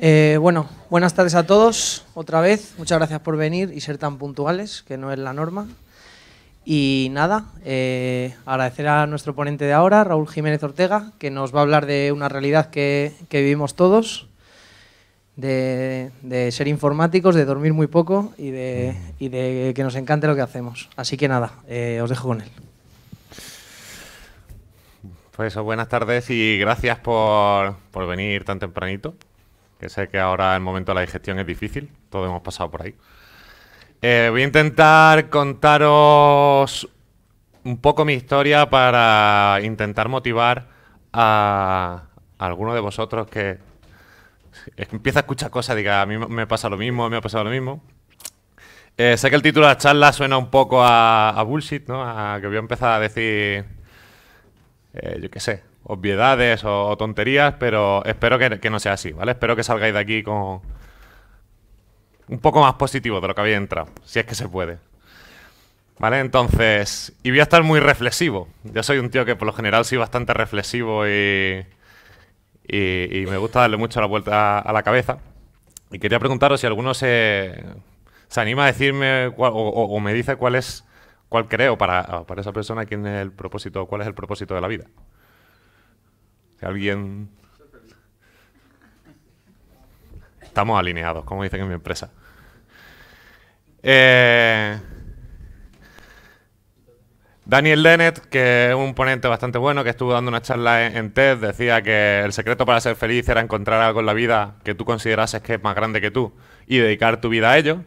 Eh, bueno, buenas tardes a todos otra vez. Muchas gracias por venir y ser tan puntuales, que no es la norma. Y nada, eh, agradecer a nuestro ponente de ahora, Raúl Jiménez Ortega, que nos va a hablar de una realidad que, vivimos todos, de, ser informáticos, de dormir muy poco y de, que nos encante lo que hacemos. Así que nada, eh, os dejo con él. Pues eso, buenas tardes y gracias por venir tan tempranito que sé que ahora el momento de la digestión es difícil, todos hemos pasado por ahí. Eh, voy a intentar contaros un poco mi historia para intentar motivar a, alguno de vosotros que, empieza a escuchar cosas, diga, a mí me pasa lo mismo, me ha pasado lo mismo. Eh, sé que el título de la charla suena un poco a, a bullshit, ¿no? A que voy a empezar a decir, eh, yo qué sé, obviedades o, tonterías, pero espero que, no sea así, ¿vale? Espero que salgáis de aquí con un poco más positivo de lo que había entrado, si es que se puede. ¿Vale? Entonces, y voy a estar muy reflexivo. Yo soy un tío que por lo general soy bastante reflexivo y, y, me gusta darle mucho la vuelta a, la cabeza. Y quería preguntaros si alguno se, se anima a decirme o, o, me dice cuál es, cuál creo para, para esa persona, quién es el propósito, cuál es el propósito de la vida alguien... Estamos alineados, como dicen en mi empresa. Eh, Daniel Dennett, que es un ponente bastante bueno, que estuvo dando una charla en, TED, decía que el secreto para ser feliz era encontrar algo en la vida que tú considerases que es más grande que tú y dedicar tu vida a ello.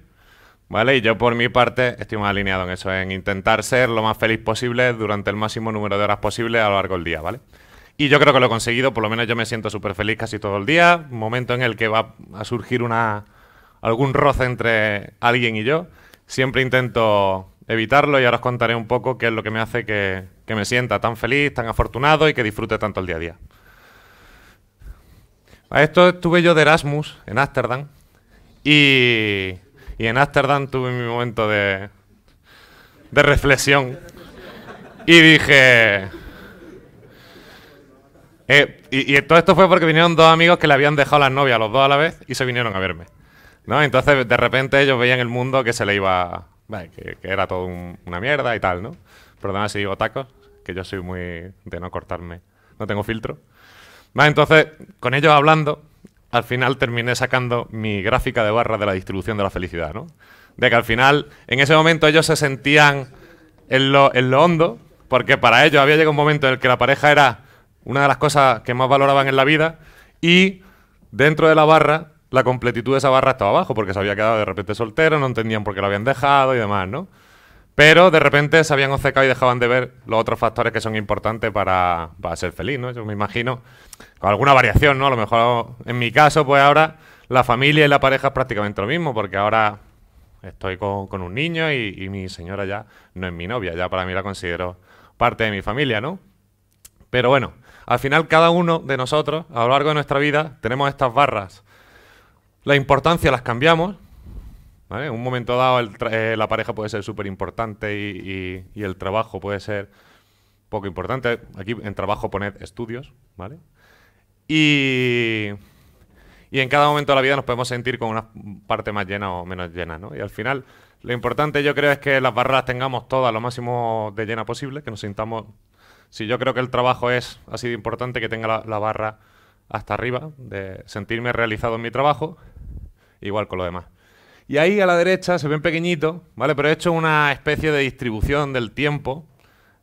¿Vale? Y yo por mi parte estoy más alineado en eso, en intentar ser lo más feliz posible durante el máximo número de horas posible a lo largo del día, ¿vale? Y yo creo que lo he conseguido, por lo menos yo me siento súper feliz casi todo el día. Momento en el que va a surgir una, algún roce entre alguien y yo. Siempre intento evitarlo y ahora os contaré un poco qué es lo que me hace que, me sienta tan feliz, tan afortunado y que disfrute tanto el día a día. A esto estuve yo de Erasmus en Ámsterdam y, y, en Ámsterdam tuve mi momento de, de reflexión y dije, eh, y, todo esto fue porque vinieron dos amigos que le habían dejado las novias, los dos a la vez, y se vinieron a verme. ¿No? Entonces, de repente, ellos veían el mundo que se le iba. que, era todo una mierda y tal, ¿no? Perdona si digo tacos, que yo soy muy de no cortarme. No tengo filtro. entonces, con ellos hablando, al final terminé sacando mi gráfica de barra de la distribución de la felicidad, ¿no? De que al final, en ese momento, ellos se sentían en lo, en lo hondo, porque para ellos había llegado un momento en el que la pareja era una de las cosas que más valoraban en la vida, y dentro de la barra, la completitud de esa barra estaba abajo, porque se había quedado de repente soltero, no entendían por qué lo habían dejado y demás, ¿no? Pero de repente se habían obcecado y dejaban de ver los otros factores que son importantes para, ser feliz, ¿no? Yo me imagino, con alguna variación, ¿no? A lo mejor en mi caso, pues ahora la familia y la pareja es prácticamente lo mismo, porque ahora estoy con, un niño y, y, mi señora ya no es mi novia, ya para mí la considero parte de mi familia, ¿no? Pero bueno, al final, cada uno de nosotros, a lo largo de nuestra vida, tenemos estas barras. La importancia las cambiamos. En un momento dado, eh, la pareja puede ser súper importante y, el trabajo puede ser poco importante. Aquí en trabajo poned estudios, ¿vale? Y, en cada momento de la vida nos podemos sentir con una parte más llena o menos llena, Y al final, lo importante yo creo es que las barras tengamos todas lo máximo de llena posible, que nos sintamos si yo creo que el trabajo es así de importante que tenga la, barra hasta arriba, de sentirme realizado en mi trabajo, igual con lo demás. Y ahí a la derecha se ven pequeñito, ¿vale? Pero he hecho una especie de distribución del tiempo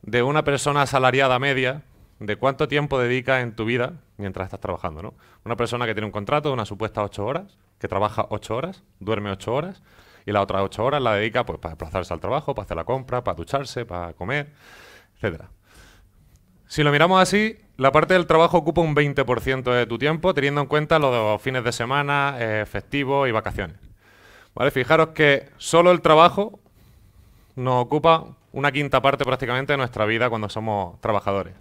de una persona asalariada media, de cuánto tiempo dedica en tu vida mientras estás trabajando, ¿no? Una persona que tiene un contrato de una supuesta ocho horas, que trabaja ocho horas, duerme ocho horas, y las otras ocho horas la dedica pues para desplazarse al trabajo, para hacer la compra, para ducharse, para comer, etcétera. Si lo miramos así, la parte del trabajo ocupa un 20% de tu tiempo, teniendo en cuenta los, fines de semana, eh, festivos y vacaciones. ¿Vale? Fijaros que solo el trabajo nos ocupa una quinta parte prácticamente de nuestra vida cuando somos trabajadores.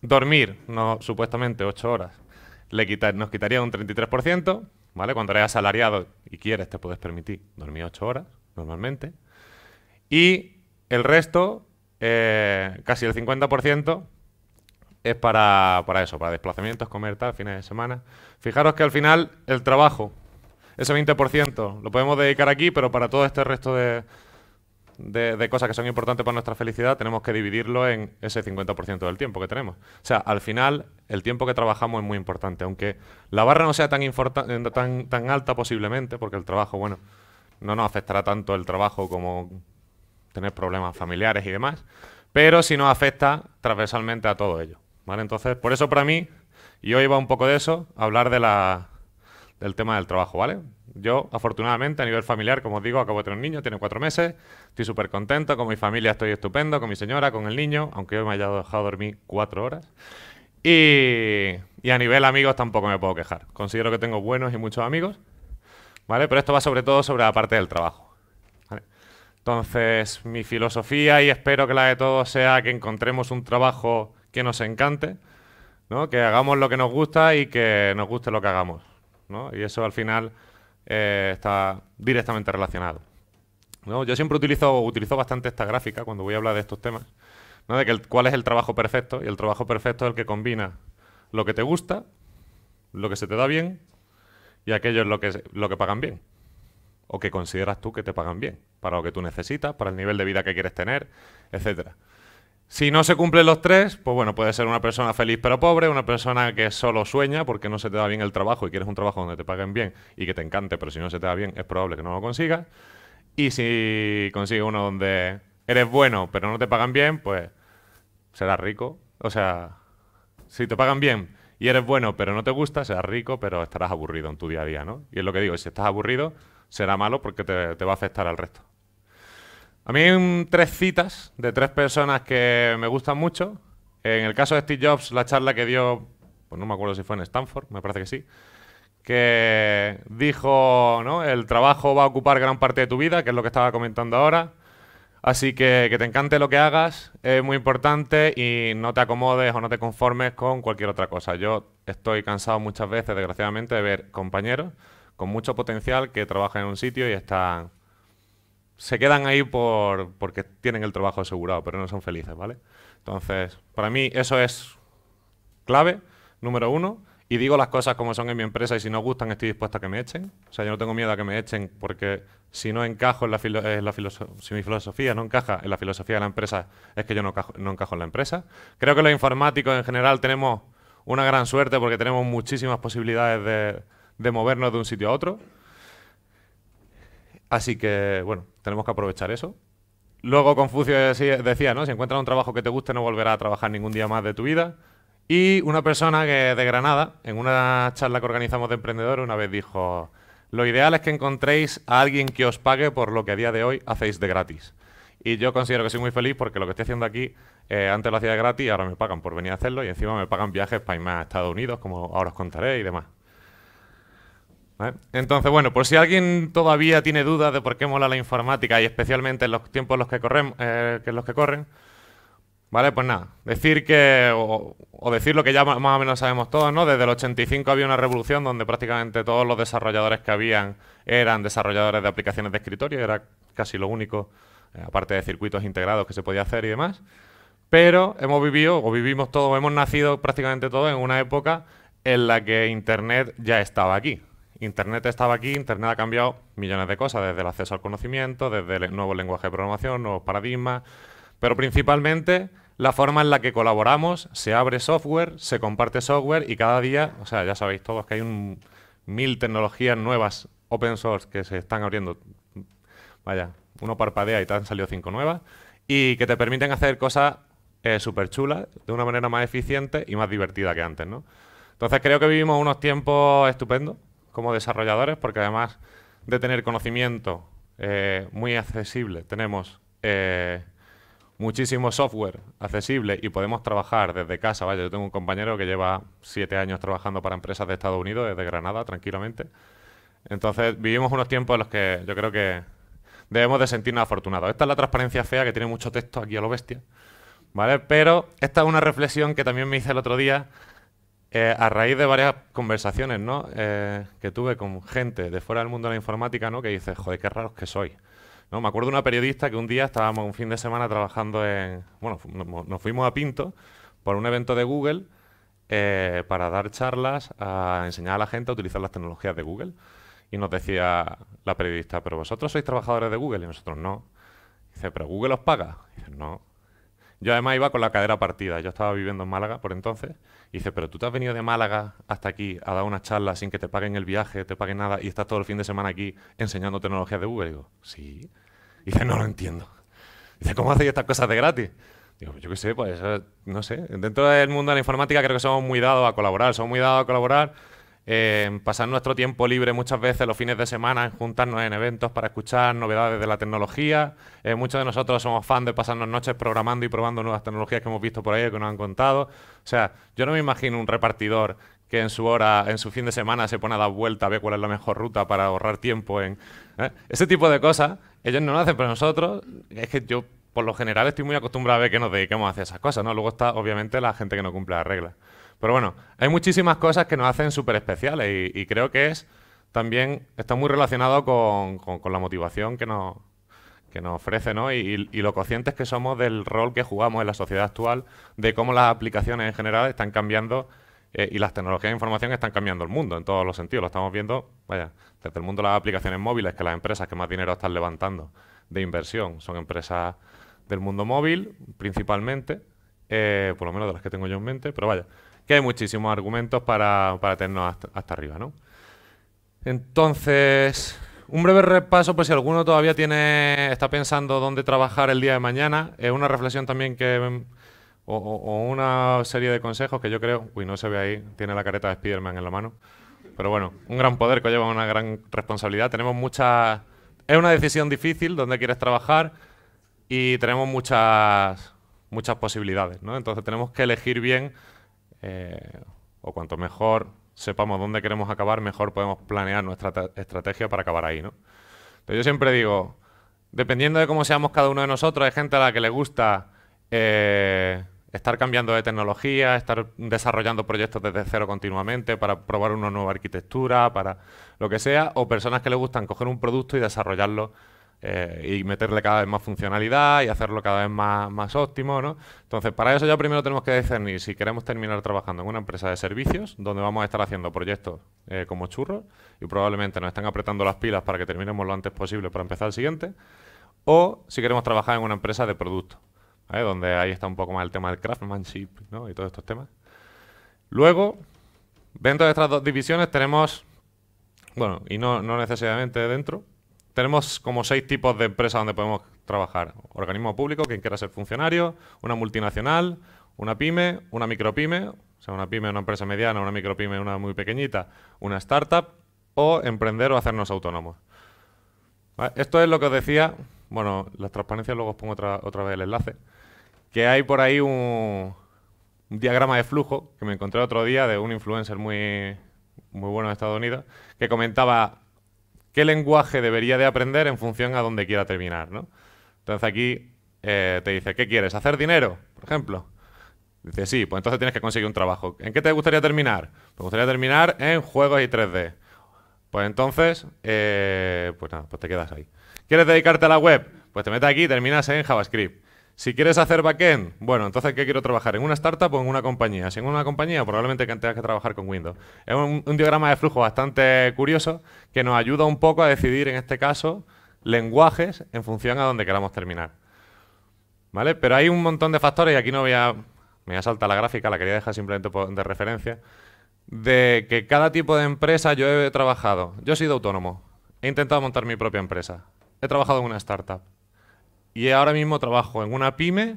Dormir, no, supuestamente 8 horas, le nos quitaría un 33%, ¿vale? Cuando eres asalariado y quieres, te puedes permitir dormir 8 horas, normalmente. Y el resto, eh, casi el 50% es para, eso, para desplazamientos, comer tal, fines de semana. Fijaros que al final el trabajo, ese 20%, lo podemos dedicar aquí, pero para todo este resto de, de, cosas que son importantes para nuestra felicidad, tenemos que dividirlo en ese 50% del tiempo que tenemos. O sea, al final, el tiempo que trabajamos es muy importante, aunque la barra no sea tan, eh, tan, tan alta posiblemente, porque el trabajo, bueno, no nos afectará tanto el trabajo como tener problemas familiares y demás, pero si no afecta transversalmente a todo ello. ¿vale? Entonces, por eso para mí, y hoy va un poco de eso, hablar de del tema del trabajo, ¿vale? Yo, afortunadamente, a nivel familiar, como os digo, acabo de tener un niño, tiene cuatro meses, estoy súper contento, con mi familia estoy estupendo, con mi señora, con el niño, aunque hoy me haya dejado dormir cuatro horas. Y, y a nivel amigos tampoco me puedo quejar. Considero que tengo buenos y muchos amigos, ¿vale? Pero esto va sobre todo sobre la parte del trabajo. Entonces, mi filosofía y espero que la de todos sea que encontremos un trabajo que nos encante, ¿no? que hagamos lo que nos gusta y que nos guste lo que hagamos. ¿no? Y eso al final eh, está directamente relacionado. Yo siempre utilizo, utilizo bastante esta gráfica cuando voy a hablar de estos temas, ¿no? de que cuál es el trabajo perfecto. Y el trabajo perfecto es el que combina lo que te gusta, lo que se te da bien y aquello es lo que, lo que pagan bien o que consideras tú que te pagan bien, para lo que tú necesitas, para el nivel de vida que quieres tener, etcétera. Si no se cumplen los tres, pues bueno, puede ser una persona feliz pero pobre, una persona que solo sueña porque no se te da bien el trabajo y quieres un trabajo donde te paguen bien y que te encante, pero si no se te da bien es probable que no lo consigas. Y si consigues uno donde eres bueno pero no te pagan bien, pues serás rico. O sea, si te pagan bien y eres bueno pero no te gusta, serás rico pero estarás aburrido en tu día a día, ¿no? Y es lo que digo, si estás aburrido, será malo porque te, va a afectar al resto. A mí hay tres citas de tres personas que me gustan mucho. En el caso de Steve Jobs, la charla que dio, pues no me acuerdo si fue en Stanford, me parece que sí, que dijo, ¿no? El trabajo va a ocupar gran parte de tu vida, que es lo que estaba comentando ahora. Así que que te encante lo que hagas es muy importante y no te acomodes o no te conformes con cualquier otra cosa. Yo estoy cansado muchas veces, desgraciadamente, de ver compañeros con mucho potencial que trabajan en un sitio y están... Se quedan ahí porque tienen el trabajo asegurado, pero no son felices, ¿vale? Entonces, para mí eso es clave, número uno. Y digo las cosas como son en mi empresa y si no gustan estoy dispuesto a que me echen. O sea, yo no tengo miedo a que me echen porque si no encajo en la, filosofía, si mi filosofía no encaja en la filosofía de la empresa, es que yo no encajo, no encajo en la empresa. Creo que los informáticos en general tenemos una gran suerte porque tenemos muchísimas posibilidades de, de movernos de un sitio a otro. Así que, bueno, tenemos que aprovechar eso. Luego Confucio decía, ¿no? Si encuentras un trabajo que te guste, no volverás a trabajar ningún día más de tu vida. Y una persona que de Granada, en una charla que organizamos de emprendedores, una vez dijo, lo ideal es que encontréis a alguien que os pague por lo que a día de hoy hacéis de gratis. Y yo considero que soy muy feliz porque lo que estoy haciendo aquí, eh, antes lo hacía de gratis y ahora me pagan por venir a hacerlo y encima me pagan viajes para irme a Estados Unidos, como ahora os contaré y demás. Entonces, bueno, pues si alguien todavía tiene dudas de por qué mola la informática y especialmente en los tiempos en los que, corren, eh, que, los que corren, ¿vale? Pues nada, decir que, o, decir lo que ya más o menos sabemos todos, ¿no? Desde el 85 había una revolución donde prácticamente todos los desarrolladores que habían eran desarrolladores de aplicaciones de escritorio, era casi lo único, eh, aparte de circuitos integrados que se podía hacer y demás. Pero hemos vivido, o vivimos todos, hemos nacido prácticamente todos en una época en la que Internet ya estaba aquí. Internet estaba aquí, Internet ha cambiado millones de cosas, desde el acceso al conocimiento, desde el nuevo lenguaje de programación, nuevos paradigmas, pero principalmente la forma en la que colaboramos, se abre software, se comparte software y cada día, o sea, ya sabéis todos que hay un, mil tecnologías nuevas open source que se están abriendo. Vaya, uno parpadea y te han salido cinco nuevas y que te permiten hacer cosas eh, súper chulas de una manera más eficiente y más divertida que antes, ¿no? Entonces creo que vivimos unos tiempos estupendos como desarrolladores, porque además de tener conocimiento eh, muy accesible, tenemos eh, muchísimo software accesible y podemos trabajar desde casa. Vaya, yo tengo un compañero que lleva siete años trabajando para empresas de Estados Unidos, desde Granada, tranquilamente. Entonces, vivimos unos tiempos en los que yo creo que debemos de sentirnos afortunados. Esta es la transparencia fea, que tiene mucho texto aquí a lo bestia. ¿Vale? Pero esta es una reflexión que también me hice el otro día eh, a raíz de varias conversaciones eh, que tuve con gente de fuera del mundo de la informática, ¿no? que dice, joder, qué raros que soy. ¿No? Me acuerdo de una periodista que un día estábamos un fin de semana trabajando en... Bueno, nos fuimos a Pinto por un evento de Google eh, para dar charlas, a enseñar a la gente a utilizar las tecnologías de Google. Y nos decía la periodista, pero vosotros sois trabajadores de Google y nosotros no. Dice, pero Google os paga. Dice, no. Yo además iba con la cadera partida. Yo estaba viviendo en Málaga por entonces y dice, pero tú te has venido de Málaga hasta aquí a dar una charla sin que te paguen el viaje, te paguen nada, y estás todo el fin de semana aquí enseñando tecnología de Google. digo, sí. Y dice, no lo entiendo. Y dice, ¿cómo hacéis estas cosas de gratis? Digo, yo qué sé, pues eh, no sé. Dentro del mundo de la informática creo que somos muy dados a colaborar, somos muy dados a colaborar pasar nuestro tiempo libre muchas veces los fines de semana en juntarnos en eventos para escuchar novedades de la tecnología. Eh, muchos de nosotros somos fans de pasarnos noches programando y probando nuevas tecnologías que hemos visto por ahí que nos han contado. O sea, yo no me imagino un repartidor que en su hora, en su fin de semana se pone a dar vuelta, a ver cuál es la mejor ruta para ahorrar tiempo en... ¿eh? Ese tipo de cosas, ellos no lo hacen, pero nosotros, es que yo por lo general estoy muy acostumbrado a ver que nos dediquemos a hacer esas cosas, ¿no? Luego está, obviamente, la gente que no cumple las reglas. Pero bueno, hay muchísimas cosas que nos hacen súper especiales y, creo que es también está muy relacionado con, la motivación que nos, que nos ofrece, ¿no? Y, lo conscientes que somos del rol que jugamos en la sociedad actual, de cómo las aplicaciones en general están cambiando eh, y las tecnologías de información están cambiando el mundo en todos los sentidos. Lo estamos viendo, vaya, desde el mundo de las aplicaciones móviles, que las empresas que más dinero están levantando de inversión son empresas del mundo móvil, principalmente, eh, por lo menos de las que tengo yo en mente, pero vaya, que hay muchísimos argumentos para, para tenernos hasta, arriba, ¿no? Entonces, un breve repaso, pues si alguno todavía tiene, está pensando dónde trabajar el día de mañana, es una reflexión también que, mm, o, una serie de consejos que yo creo, uy, no se ve ahí, tiene la careta de Spiderman en la mano, pero bueno, un gran poder que lleva una gran responsabilidad, tenemos muchas, es una decisión difícil dónde quieres trabajar y tenemos muchas, muchas posibilidades, ¿no? Entonces tenemos que elegir bien eh, o cuanto mejor sepamos dónde queremos acabar, mejor podemos planear nuestra estrategia para acabar ahí, ¿no? yo siempre digo, dependiendo de cómo seamos cada uno de nosotros, hay gente a la que le gusta eh, estar cambiando de tecnología, estar desarrollando proyectos desde cero continuamente para probar una nueva arquitectura, para lo que sea, o personas que le gustan coger un producto y desarrollarlo eh, y meterle cada vez más funcionalidad y hacerlo cada vez más, óptimo, ¿no? Entonces, para eso ya primero tenemos que discernir si queremos terminar trabajando en una empresa de servicios, donde vamos a estar haciendo proyectos eh, como churros y probablemente nos están apretando las pilas para que terminemos lo antes posible para empezar el siguiente, o si queremos trabajar en una empresa de productos... donde ahí está un poco más el tema del craftsmanship ¿no? y todos estos temas. Luego, dentro de estas dos divisiones tenemos, bueno, y no necesariamente dentro, tenemos como seis tipos de empresas donde podemos trabajar. Organismo público, quien quiera ser funcionario, una multinacional, una pyme, una micropyme, o sea, una pyme, una empresa mediana, una micropyme, una muy pequeñita, una startup, o emprender o hacernos autónomos. Esto es lo que os decía, bueno, las transparencias luego os pongo otra, vez el enlace, que hay por ahí un, un diagrama de flujo que me encontré otro día de un influencer muy, muy bueno de Estados Unidos, que comentaba qué lenguaje debería de aprender en función a dónde quiera terminar, Entonces aquí eh, te dice, ¿qué quieres? ¿Hacer dinero, por ejemplo? Dice, sí, pues entonces tienes que conseguir un trabajo. ¿En qué te gustaría terminar? Me gustaría terminar en juegos y 3D. Pues entonces, eh, pues nada, pues te quedas ahí. ¿Quieres dedicarte a la web? Pues te metes aquí y terminas en JavaScript. Si quieres hacer backend, bueno, entonces ¿qué quiero trabajar? ¿En una startup o en una compañía? Si en una compañía, pues probablemente tengas que trabajar con Windows. Es un, diagrama de flujo bastante curioso que nos ayuda un poco a decidir, en este caso, lenguajes en función a donde queramos terminar. ¿Vale? Pero hay un montón de factores, y aquí no voy a... Me voy a la gráfica, la quería dejar simplemente de referencia, de que cada tipo de empresa yo he trabajado. Yo he sido autónomo, he intentado montar mi propia empresa, he trabajado en una startup y ahora mismo trabajo en una pyme,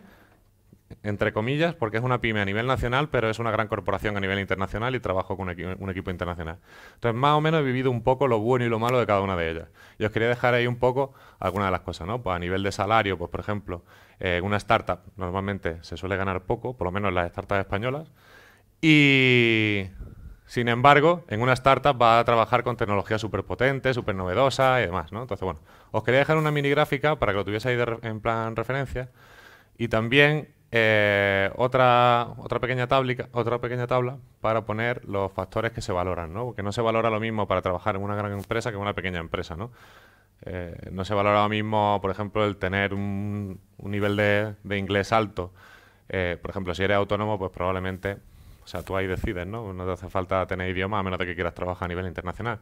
entre comillas, porque es una pyme a nivel nacional, pero es una gran corporación a nivel internacional y trabajo con un, equipo internacional. Entonces, más o menos he vivido un poco lo bueno y lo malo de cada una de ellas. Y os quería dejar ahí un poco algunas de las cosas, ¿no? Pues a nivel de salario, pues por ejemplo, eh, en una startup normalmente se suele ganar poco, por lo menos las startups españolas, y sin embargo, en una startup va a trabajar con tecnología súper potente, súper novedosa y demás, ¿no? Entonces, bueno, os quería dejar una mini gráfica para que lo tuvieseis en plan referencia y también eh, otra, otra, pequeña tablica, otra pequeña tabla para poner los factores que se valoran, ¿no? Porque no se valora lo mismo para trabajar en una gran empresa que en una pequeña empresa, ¿no? Eh, no se valora lo mismo, por ejemplo, el tener un, un nivel de, de, inglés alto. Eh, por ejemplo, si eres autónomo, pues probablemente, o sea, tú ahí decides, ¿no? No te hace falta tener idioma a menos de que quieras trabajar a nivel internacional.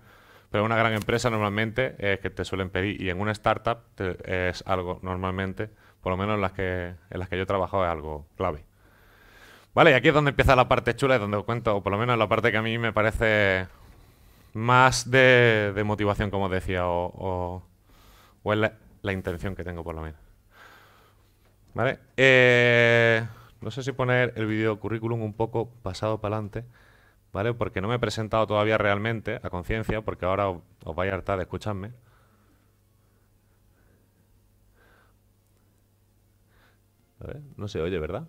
Pero en una gran empresa normalmente es que te suelen pedir, y en una startup es algo normalmente, por lo menos en las que, en las que yo he trabajado, es algo clave. Vale, y aquí es donde empieza la parte chula, es donde os cuento, o por lo menos la parte que a mí me parece más de, motivación, como decía, o, o, es la, intención que tengo, por lo menos. Vale, eh, no sé si poner el video currículum un poco pasado para adelante. ¿vale? Porque no me he presentado todavía realmente a conciencia, porque ahora os, vais a hartar de escucharme. A ver, no se oye, ¿verdad?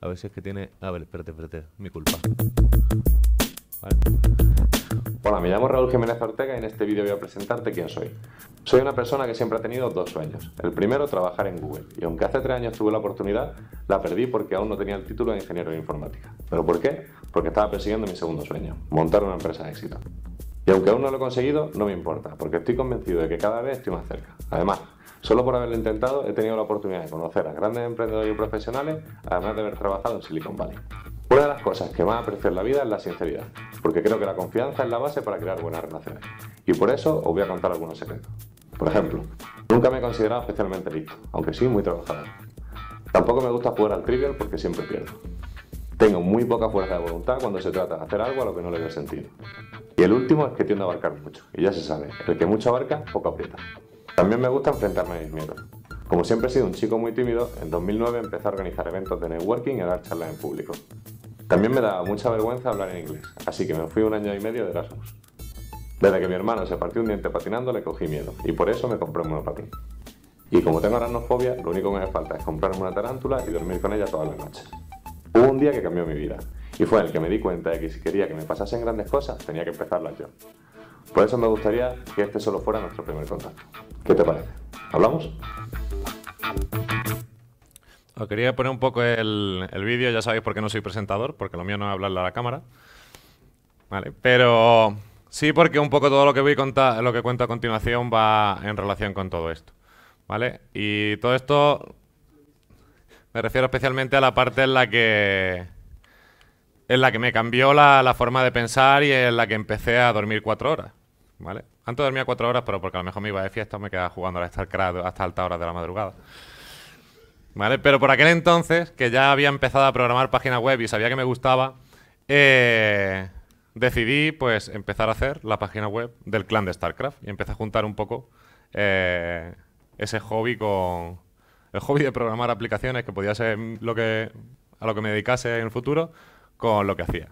A ver si es que tiene... A ver, espérate, espérate, mi culpa. Vale me llamo Raúl Jiménez Ortega y en este vídeo voy a presentarte quién soy. Soy una persona que siempre ha tenido dos sueños. El primero, trabajar en Google. Y aunque hace tres años tuve la oportunidad, la perdí porque aún no tenía el título de ingeniero de informática. ¿Pero por qué? Porque estaba persiguiendo mi segundo sueño, montar una empresa de éxito. Y aunque aún no lo he conseguido, no me importa, porque estoy convencido de que cada vez estoy más cerca. Además, Solo por haberlo intentado he tenido la oportunidad de conocer a grandes emprendedores y profesionales, además de haber trabajado en Silicon Valley. Una de las cosas que más aprecio en la vida es la sinceridad, porque creo que la confianza es la base para crear buenas relaciones. Y por eso os voy a contar algunos secretos. Por ejemplo, nunca me he considerado especialmente listo, aunque sí muy trabajador. Tampoco me gusta jugar al trivial porque siempre pierdo. Tengo muy poca fuerza de voluntad cuando se trata de hacer algo a lo que no le veo sentido. Y el último es que tiendo a abarcar mucho, y ya se sabe, el que mucho abarca, poco aprieta. También me gusta enfrentarme a mis miedos. Como siempre he sido un chico muy tímido, en 2009 empecé a organizar eventos de networking y a dar charlas en público. También me daba mucha vergüenza hablar en inglés, así que me fui un año y medio de Erasmus. Desde que mi hermano se partió un diente patinando le cogí miedo y por eso me compré un monopatín. Y como tengo aracnofobia, lo único que me falta es comprarme una tarántula y dormir con ella todas las noches. Hubo un día que cambió mi vida y fue en el que me di cuenta de que si quería que me pasasen grandes cosas tenía que empezarlas yo. Por eso me gustaría que este solo fuera nuestro primer contacto. ¿Qué te parece? ¿Hablamos? Os ah, quería poner un poco el, vídeo, ya sabéis por qué no soy presentador, porque lo mío no es hablarle a la cámara. Vale, pero sí porque un poco todo lo que voy contar, lo que cuento a continuación va en relación con todo esto. ¿Vale? Y todo esto me refiero especialmente a la parte en la que en la que me cambió la, la forma de pensar y en la que empecé a dormir cuatro horas. ¿Vale? Antes dormía cuatro horas, pero porque a lo mejor me iba de fiesta, me quedaba jugando a StarCraft hasta altas horas de la madrugada. ¿Vale? Pero por aquel entonces, que ya había empezado a programar páginas web y sabía que me gustaba, eh, decidí pues empezar a hacer la página web del clan de StarCraft y empecé a juntar un poco eh, ese hobby con el hobby de programar aplicaciones que podía ser lo que a lo que me dedicase en el futuro con lo que hacía.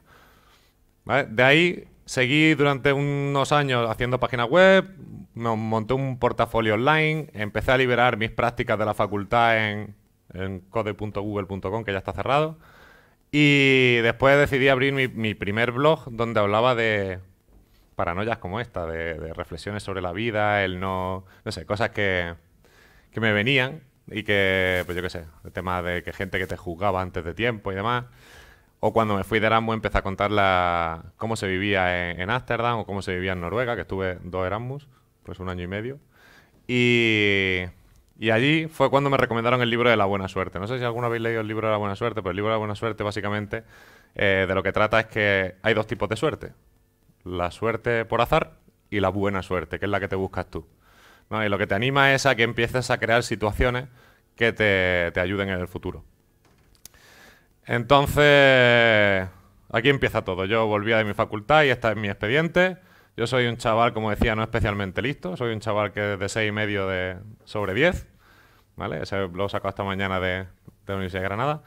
¿Vale? De ahí Seguí durante unos años haciendo páginas web, me monté un portafolio online, empecé a liberar mis prácticas de la facultad en, code.google.com, que ya está cerrado. Y después decidí abrir mi, primer blog donde hablaba de paranoias como esta, de, reflexiones sobre la vida, el no, no sé, cosas que, que me venían y que, pues yo qué sé, el tema de que gente que te juzgaba antes de tiempo y demás. O cuando me fui de Erasmus empecé a contar cómo se vivía en Ámsterdam o cómo se vivía en Noruega, que estuve dos Erasmus, pues un año y medio. Y, allí fue cuando me recomendaron el libro de la buena suerte. No sé si alguno habéis leído el libro de la buena suerte, pero el libro de la buena suerte básicamente eh, de lo que trata es que hay dos tipos de suerte. La suerte por azar y la buena suerte, que es la que te buscas tú. Y lo que te anima es a que empieces a crear situaciones que te ayuden en el futuro. Entonces, aquí empieza todo. Yo volvía de mi facultad y esta es mi expediente. Yo soy un chaval, como decía, no especialmente listo. Soy un chaval que es de seis y medio de, sobre 10. ¿Vale? Ese lo saco esta mañana de, la Universidad de Granada.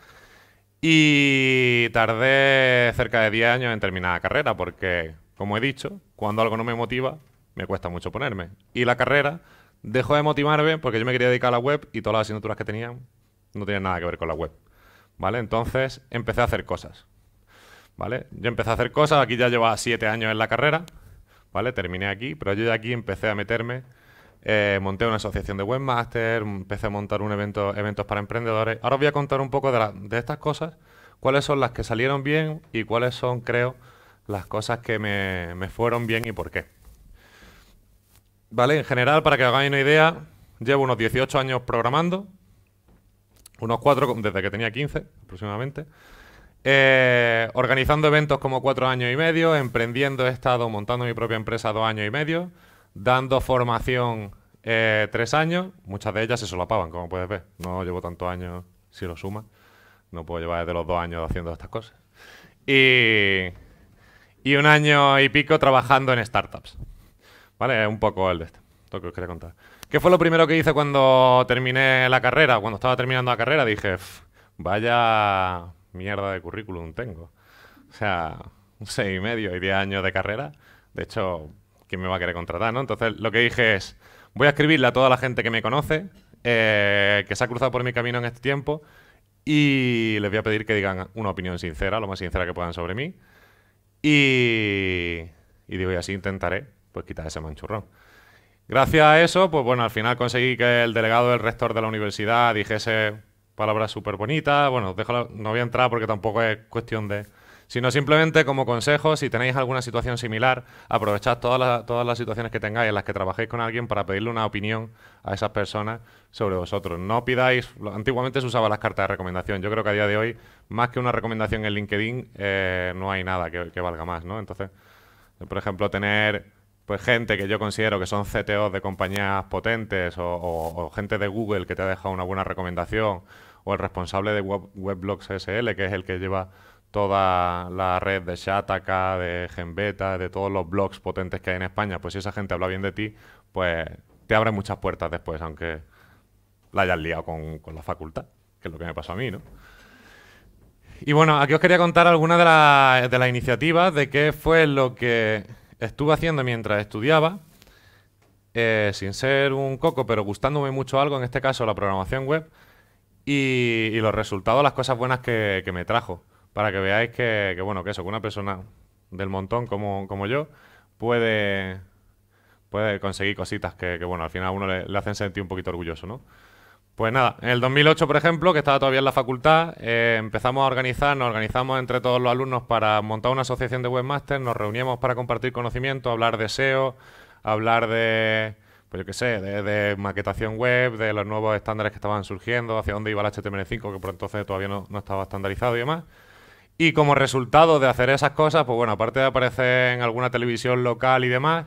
Y tardé cerca de 10 años en terminar la carrera porque, como he dicho, cuando algo no me motiva, me cuesta mucho ponerme. Y la carrera dejó de motivarme porque yo me quería dedicar a la web y todas las asignaturas que tenía no tenían nada que ver con la web. ¿vale? Entonces empecé a hacer cosas, ¿vale? Yo empecé a hacer cosas, aquí ya llevaba siete años en la carrera, ¿vale? Terminé aquí, pero yo de aquí empecé a meterme, eh, monté una asociación de webmaster, empecé a montar un evento, eventos para emprendedores. Ahora os voy a contar un poco de, estas cosas, cuáles son las que salieron bien y cuáles son, creo, las cosas que me, fueron bien y por qué. ¿Vale? En general, para que hagáis una idea, llevo unos 18 años programando, unos cuatro, desde que tenía 15 aproximadamente. Eh, organizando eventos como cuatro años y medio, emprendiendo he estado, montando mi propia empresa dos años y medio, dando formación eh, tres años, muchas de ellas se solapaban, como puedes ver. No llevo tanto años si lo suma no puedo llevar desde los dos años haciendo estas cosas. Y, un año y pico trabajando en startups. ¿Vale? un poco el de este, lo que os quería contar. ¿Qué fue lo primero que hice cuando terminé la carrera? Cuando estaba terminando la carrera dije, vaya mierda de currículum tengo. O sea, un seis y medio y diez años de carrera. De hecho, ¿quién me va a querer contratar, no? Entonces lo que dije es, voy a escribirle a toda la gente que me conoce, eh, que se ha cruzado por mi camino en este tiempo, y les voy a pedir que digan una opinión sincera, lo más sincera que puedan sobre mí. Y, digo, y así intentaré pues quitar ese manchurrón. Gracias a eso, pues bueno, al final conseguí que el delegado del rector de la universidad dijese palabras súper bonitas. Bueno, no voy a entrar porque tampoco es cuestión de... Sino simplemente como consejo, si tenéis alguna situación similar, aprovechad todas las, todas las situaciones que tengáis en las que trabajéis con alguien para pedirle una opinión a esas personas sobre vosotros. No pidáis, antiguamente se usaban las cartas de recomendación, yo creo que a día de hoy, más que una recomendación en LinkedIn, eh, no hay nada que, que valga más, ¿no? Entonces, por ejemplo, tener pues gente que yo considero que son CTOs de compañías potentes o, gente de Google que te ha dejado una buena recomendación o el responsable de Web, SL, que es el que lleva toda la red de Shataka, de Genbeta, de todos los blogs potentes que hay en España, pues si esa gente habla bien de ti, pues te abre muchas puertas después, aunque la hayas liado con, con la facultad, que es lo que me pasó a mí, ¿no? Y bueno, aquí os quería contar algunas de las iniciativas, de qué fue lo que estuve haciendo mientras estudiaba, eh, sin ser un coco, pero gustándome mucho algo, en este caso la programación web, y, los resultados, las cosas buenas que, me trajo, para que veáis que, bueno, que eso, que una persona del montón como, yo puede, puede conseguir cositas que, bueno, al final a uno le, le hacen sentir un poquito orgulloso, ¿no? Pues nada, en el 2008, por ejemplo, que estaba todavía en la facultad, eh, empezamos a organizar, nos organizamos entre todos los alumnos para montar una asociación de webmasters, nos reuníamos para compartir conocimiento, hablar de SEO, hablar de, pues yo qué sé, de, maquetación web, de los nuevos estándares que estaban surgiendo, hacia dónde iba el HTML5, que por entonces todavía no, no estaba estandarizado y demás. Y como resultado de hacer esas cosas, pues bueno, aparte de aparecer en alguna televisión local y demás,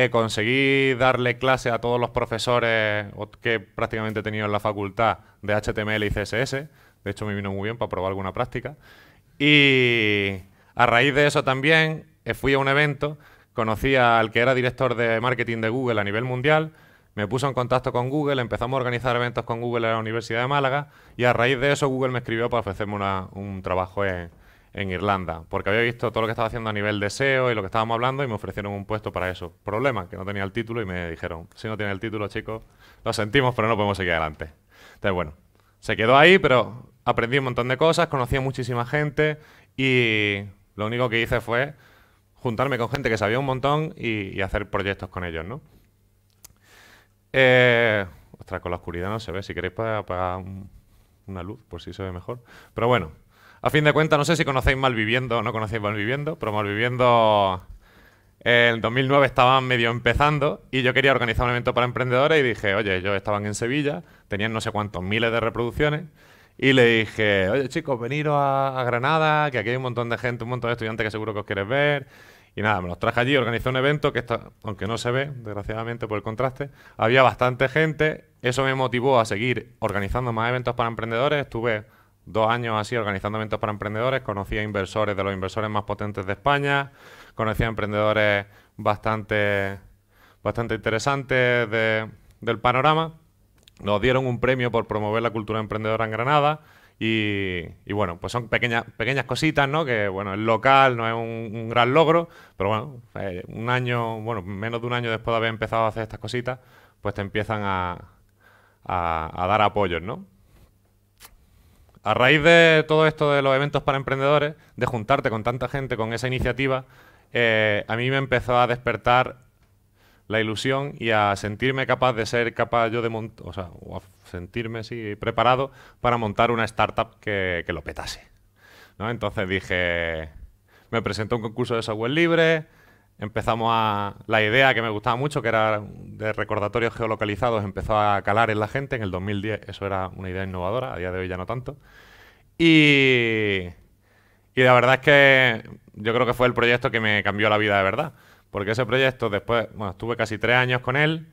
eh, conseguí darle clase a todos los profesores que prácticamente he en la facultad de HTML y CSS. De hecho, me vino muy bien para probar alguna práctica. Y a raíz de eso también eh, fui a un evento, conocí al que era director de marketing de Google a nivel mundial, me puso en contacto con Google, empezamos a organizar eventos con Google en la Universidad de Málaga y a raíz de eso Google me escribió para ofrecerme un trabajo en, en Irlanda, porque había visto todo lo que estaba haciendo a nivel de SEO y lo que estábamos hablando y me ofrecieron un puesto para eso. Problema, que no tenía el título y me dijeron, si no tiene el título, chicos, lo sentimos, pero no podemos seguir adelante. Entonces, bueno, se quedó ahí, pero aprendí un montón de cosas, conocí a muchísima gente y lo único que hice fue juntarme con gente que sabía un montón y, hacer proyectos con ellos, ¿no? Eh, ostras, con la oscuridad no se ve. Si queréis, apagar una luz, por si se ve mejor. Pero bueno, a fin de cuentas, no sé si conocéis Malviviendo o no conocéis Malviviendo, pero Malviviendo en 2009 estaban medio empezando y yo quería organizar un evento para emprendedores y dije, oye, yo estaban en Sevilla, tenían no sé cuántos miles de reproducciones y le dije, oye chicos, veniros a, Granada, que aquí hay un montón de gente, un montón de estudiantes que seguro que os quieres ver. Y nada, me los traje allí, organizé un evento que, está, aunque no se ve, desgraciadamente por el contraste, había bastante gente. Eso me motivó a seguir organizando más eventos para emprendedores. Estuve dos años así organizando eventos para emprendedores, conocía inversores de los inversores más potentes de España, conocía emprendedores bastante, bastante interesantes del panorama. Nos dieron un premio por promover la cultura emprendedora en Granada. Y, bueno, pues son pequeñas, pequeñas cositas, ¿no? Que bueno, el local, no es un, gran logro, pero bueno, eh, un año, bueno, menos de un año después de haber empezado a hacer estas cositas, pues te empiezan a, a dar apoyos, ¿no? A raíz de todo esto de los eventos para emprendedores, de juntarte con tanta gente, con esa iniciativa, eh, a mí me empezó a despertar la ilusión y a sentirme capaz de ser capaz yo de montar, o sea, a sentirme sí, preparado para montar una startup que, lo petase. ¿no? Entonces dije, me presentó a un concurso de software libre, empezamos a... La idea que me gustaba mucho, que era de recordatorios geolocalizados, empezó a calar en la gente. En el 2010 eso era una idea innovadora, a día de hoy ya no tanto. Y... Y la verdad es que yo creo que fue el proyecto que me cambió la vida de verdad. Porque ese proyecto después, bueno, estuve casi tres años con él,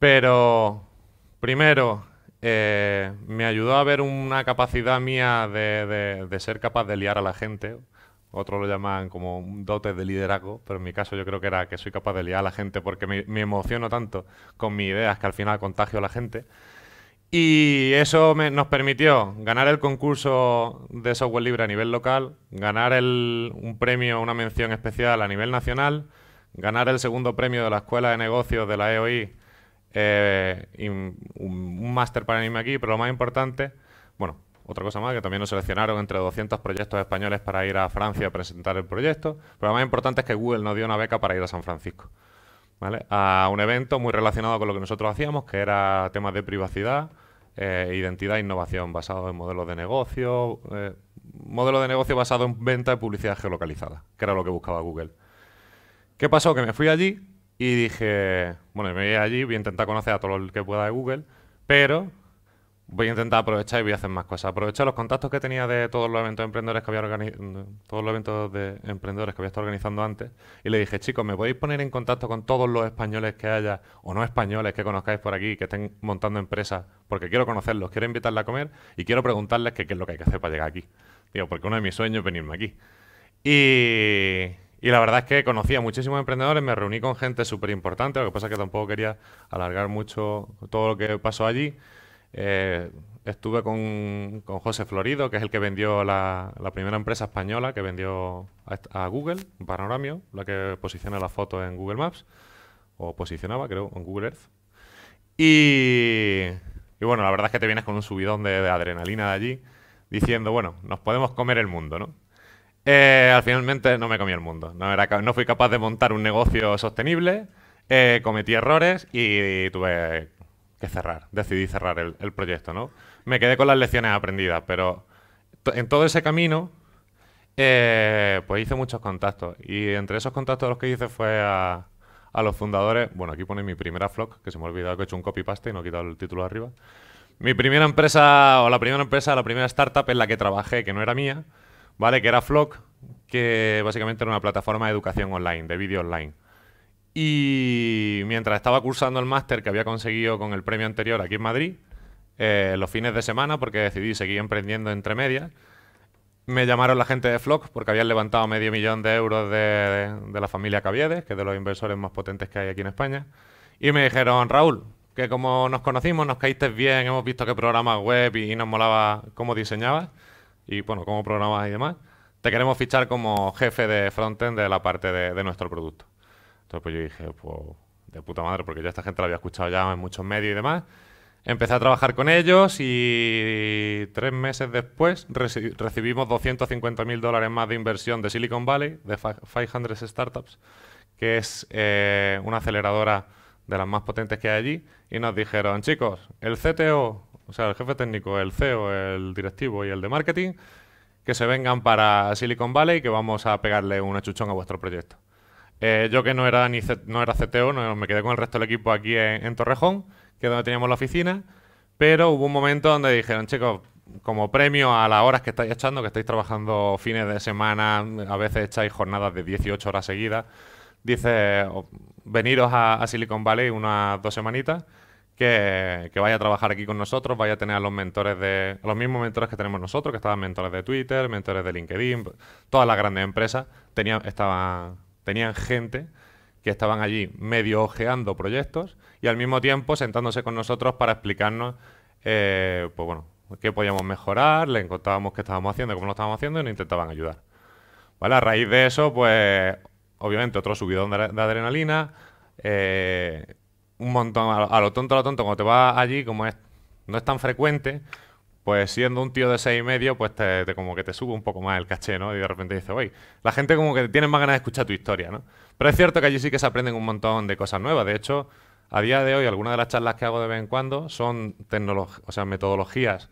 pero primero eh, me ayudó a ver una capacidad mía de, de, ser capaz de liar a la gente, otros lo llaman como un dote de liderazgo, pero en mi caso yo creo que era que soy capaz de liar a la gente porque me, emociono tanto con mis ideas que al final contagio a la gente. Y eso nos permitió ganar el concurso de software libre a nivel local, ganar un premio, una mención especial a nivel nacional, ganar el segundo premio de la Escuela de Negocios de la EOI, eh, un, un máster para mí aquí, pero lo más importante, bueno, otra cosa más, que también nos seleccionaron entre 200 proyectos españoles para ir a Francia a presentar el proyecto. Pero lo más importante es que Google nos dio una beca para ir a San Francisco. ¿vale? A un evento muy relacionado con lo que nosotros hacíamos, que era temas de privacidad, eh, identidad e innovación, basado en modelos de negocio, eh, modelo de negocio basado en venta de publicidad geolocalizada, que era lo que buscaba Google. ¿Qué pasó? Que me fui allí y dije, bueno, me voy allí, voy a intentar conocer a todo lo que pueda de Google, pero voy a intentar aprovechar y voy a hacer más cosas. Aproveché los contactos que tenía de todos los eventos de emprendedores que había organizado, todos los eventos de emprendedores que había estado organizando antes y le dije, chicos, ¿me podéis poner en contacto con todos los españoles que haya o no españoles que conozcáis por aquí, que estén montando empresas? Porque quiero conocerlos, quiero invitarles a comer y quiero preguntarles qué, es lo que hay que hacer para llegar aquí. Digo, porque uno de mis sueños es venirme aquí. Y, y la verdad es que conocí a muchísimos emprendedores, me reuní con gente súper importante, lo que pasa es que tampoco quería alargar mucho todo lo que pasó allí. Eh, estuve con, con, José Florido, que es el que vendió la, primera empresa española que vendió a, Google, Panoramio, la que posiciona las fotos en Google Maps, o posicionaba, creo, en Google Earth. Y, bueno, la verdad es que te vienes con un subidón de, adrenalina de allí, diciendo, bueno, nos podemos comer el mundo, ¿no? Eh, al finalmente no me comí el mundo. No, era, no fui capaz de montar un negocio sostenible, eh, cometí errores y tuve que cerrar. Decidí cerrar el, proyecto, ¿no? Me quedé con las lecciones aprendidas, pero en todo ese camino, eh, pues hice muchos contactos. Y entre esos contactos los que hice fue a, los fundadores. Bueno, aquí pone mi primera flock, que se me ha olvidado que he hecho un copy-paste y no he quitado el título arriba. Mi primera empresa, o la primera empresa, la primera startup en la que trabajé, que no era mía, ¿vale? Que era Flock, que básicamente era una plataforma de educación online, de vídeo online. Y mientras estaba cursando el máster que había conseguido con el premio anterior aquí en Madrid, eh, los fines de semana, porque decidí seguir emprendiendo entre medias, me llamaron la gente de Flock porque habían levantado medio millón de euros de, la familia Caviedes, que es de los inversores más potentes que hay aquí en España. Y me dijeron, Raúl, que como nos conocimos, nos caíste bien, hemos visto que programas web y, nos molaba cómo diseñabas y bueno, cómo programabas y demás. Te queremos fichar como jefe de frontend de la parte de nuestro producto. Entonces pues yo dije, pues de puta madre, porque ya esta gente la había escuchado ya en muchos medios y demás. Empecé a trabajar con ellos y tres meses después recibimos 250 mil dólares más de inversión de Silicon Valley, de 500 Startups, que es eh, una aceleradora de las más potentes que hay allí, y nos dijeron, chicos, el CTO, o sea, el jefe técnico, el CEO, el directivo y el de marketing, que se vengan para Silicon Valley y que vamos a pegarle un achuchón a vuestro proyecto. Eh, yo que no era ni no era CTO, me quedé con el resto del equipo aquí en, Torrejón, que es donde teníamos la oficina, pero hubo un momento donde dijeron, chicos, como premio a las horas que estáis echando, que estáis trabajando fines de semana, a veces echáis jornadas de 18 horas seguidas, dice, veniros a, Silicon Valley unas dos semanitas, que, que, vaya a trabajar aquí con nosotros, vaya a tener a los mentores de, los mismos mentores que tenemos nosotros, que estaban mentores de Twitter, mentores de LinkedIn, todas las grandes empresas tenían, estaban Tenían gente que estaban allí medio ojeando proyectos y al mismo tiempo sentándose con nosotros para explicarnos, eh, pues bueno, qué podíamos mejorar, le contábamos qué estábamos haciendo, cómo lo estábamos haciendo y nos intentaban ayudar. A raíz de eso, pues obviamente otro subidón de, adrenalina, eh, un montón, a lo, tonto, a lo tonto, cuando te vas allí, como es, no es tan frecuente, pues siendo un tío de seis y medio, pues te, como que te sube un poco más el caché, ¿no? Y de repente dices, oye, la gente como que tiene más ganas de escuchar tu historia, ¿no? Pero es cierto que allí sí que se aprenden un montón de cosas nuevas. De hecho, a día de hoy, algunas de las charlas que hago de vez en cuando son metodologías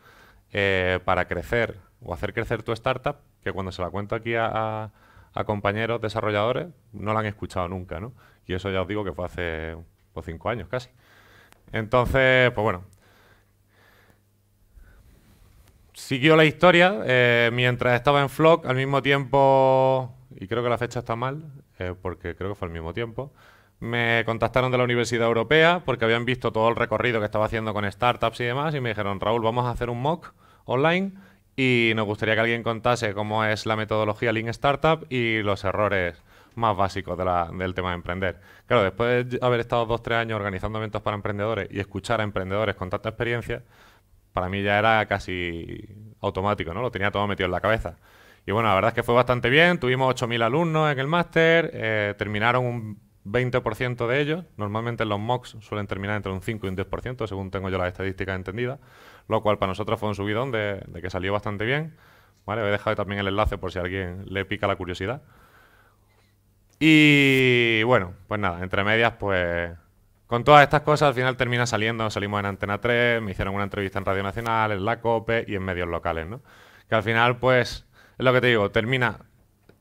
eh, para crecer o hacer crecer tu startup, que cuando se la cuento aquí a, compañeros desarrolladores, no la han escuchado nunca, ¿no? Y eso ya os digo que fue hace pues, cinco años casi. Entonces, pues bueno, siguió la historia eh, mientras estaba en Flock, al mismo tiempo, y creo que la fecha está mal, eh, porque creo que fue al mismo tiempo, me contactaron de la Universidad Europea porque habían visto todo el recorrido que estaba haciendo con startups y demás, y me dijeron, Raúl, vamos a hacer un mock online y nos gustaría que alguien contase cómo es la metodología Lean Startup y los errores más básicos del tema de emprender. Claro, después de haber estado dos, o tres años organizando eventos para emprendedores y escuchar a emprendedores con tanta experiencia, para mí ya era casi automático, ¿no? Lo tenía todo metido en la cabeza. Y bueno, la verdad es que fue bastante bien. Tuvimos 8.000 alumnos en el máster, eh, terminaron un 20% de ellos. Normalmente los mocks suelen terminar entre un 5 y un 10%, según tengo yo las estadísticas entendidas, lo cual para nosotros fue un subidón de, que salió bastante bien. Vale, he dejado también el enlace por si a alguien le pica la curiosidad. Y bueno, pues nada, entre medias, pues con todas estas cosas al final termina saliendo, salimos en Antena 3, me hicieron una entrevista en Radio Nacional, en la COPE y en medios locales, ¿no? Que al final, pues, es lo que te digo, termina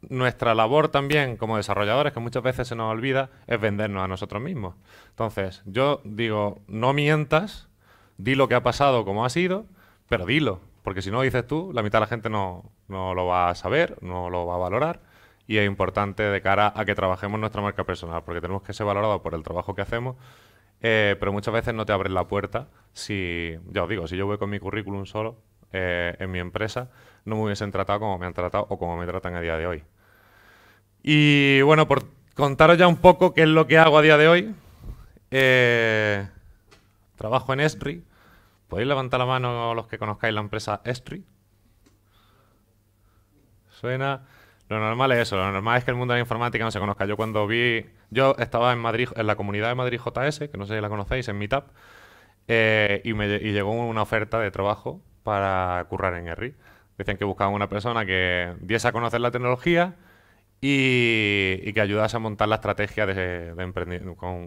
nuestra labor también como desarrolladores, que muchas veces se nos olvida, es vendernos a nosotros mismos. Entonces, yo digo, no mientas, di lo que ha pasado como ha sido, pero dilo, porque si no dices tú, la mitad de la gente no, no lo va a saber, no lo va a valorar y es importante de cara a que trabajemos nuestra marca personal, porque tenemos que ser valorados por el trabajo que hacemos, eh, pero muchas veces no te abren la puerta. Si, ya os digo, si yo voy con mi currículum solo eh, en mi empresa, no me hubiesen tratado como me han tratado o como me tratan a día de hoy. Y bueno, por contaros ya un poco qué es lo que hago a día de hoy. Eh, trabajo en Esprit ¿Podéis levantar la mano los que conozcáis la empresa Esri? Suena. Lo normal es eso, lo normal es que el mundo de la informática no se conozca. Yo cuando vi, yo estaba en Madrid, en la comunidad de Madrid JS, que no sé si la conocéis, en Meetup, eh, y, me, llegó una oferta de trabajo para currar en Henry. Dicen que buscaban una persona que diese a conocer la tecnología y, que ayudase a montar la estrategia de,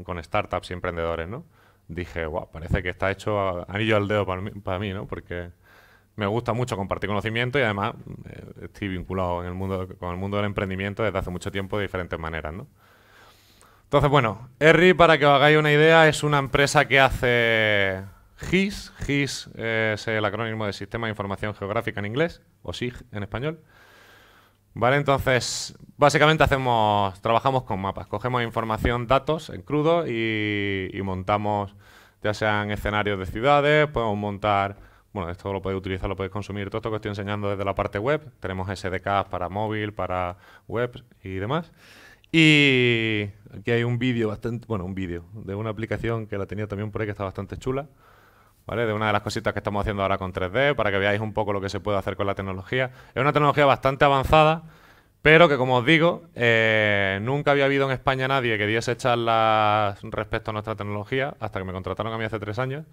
con, startups y emprendedores, ¿no? Dije, wow, parece que está hecho anillo al dedo para mí, para mí, ¿no? Porque me gusta mucho compartir conocimiento y además eh, estoy vinculado en el mundo, con el mundo del emprendimiento desde hace mucho tiempo de diferentes maneras, ¿no? Entonces, bueno, Erri, para que os hagáis una idea, es una empresa que hace GIS. GIS eh, es el acrónimo de Sistema de Información Geográfica en inglés, o SIG en español. Vale, entonces, básicamente hacemos, trabajamos con mapas. Cogemos información, datos en crudo y montamos, ya sean escenarios de ciudades, podemos montar bueno, esto lo podéis utilizar, lo podéis consumir. Todo esto que estoy enseñando desde la parte web. Tenemos SDKs para móvil, para web y demás. Y aquí hay un vídeo bastante, bueno, un vídeo de una aplicación que la tenía también por ahí que está bastante chula. ¿Vale? De una de las cositas que estamos haciendo ahora con 3D, para que veáis un poco lo que se puede hacer con la tecnología. Es una tecnología bastante avanzada, pero que como os digo, eh, nunca había habido en España nadie que diese charlas respecto a nuestra tecnología, hasta que me contrataron a mí hace tres años.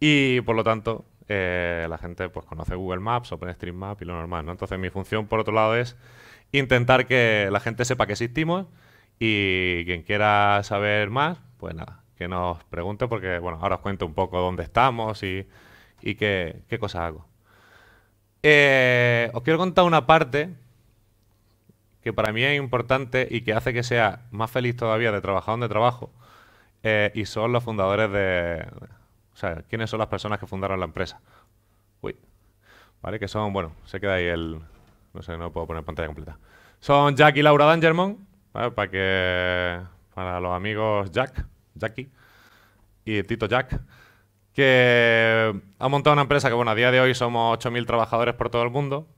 Y por lo tanto, eh, la gente pues conoce Google Maps, OpenStreetMap y lo normal, ¿no? Entonces mi función, por otro lado, es intentar que la gente sepa que existimos y quien quiera saber más, pues nada, que nos pregunte porque, bueno, ahora os cuento un poco dónde estamos y, qué, cosas hago. Eh, os quiero contar una parte que para mí es importante y que hace que sea más feliz todavía de trabajar donde trabajo. Eh, y son los fundadores de, o sea, ¿quiénes son las personas que fundaron la empresa? Uy. ¿Vale? Que son, bueno, se queda ahí el... No sé, no puedo poner pantalla completa. Son Jack y Laura Dangermon, ¿vale? Para que... Para los amigos Jack, Jackie y Tito Jack, que ha montado una empresa que, bueno, a día de hoy somos 8.000 trabajadores por todo el mundo.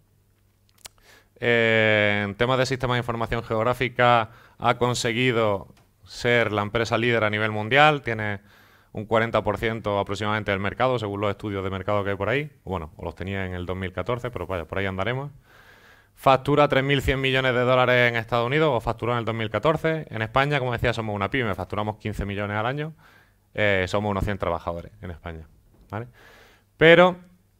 Eh, en temas de sistemas de información geográfica ha conseguido ser la empresa líder a nivel mundial. Tiene un 40% aproximadamente del mercado, según los estudios de mercado que hay por ahí. Bueno, o los tenía en el 2014, pero vaya, por ahí andaremos. Factura 3.100 millones de dólares en Estados Unidos, o facturó en el 2014. En España, como decía, somos una pyme, facturamos 15 millones al año. Eh, somos unos 100 trabajadores en España. ¿vale? Pero,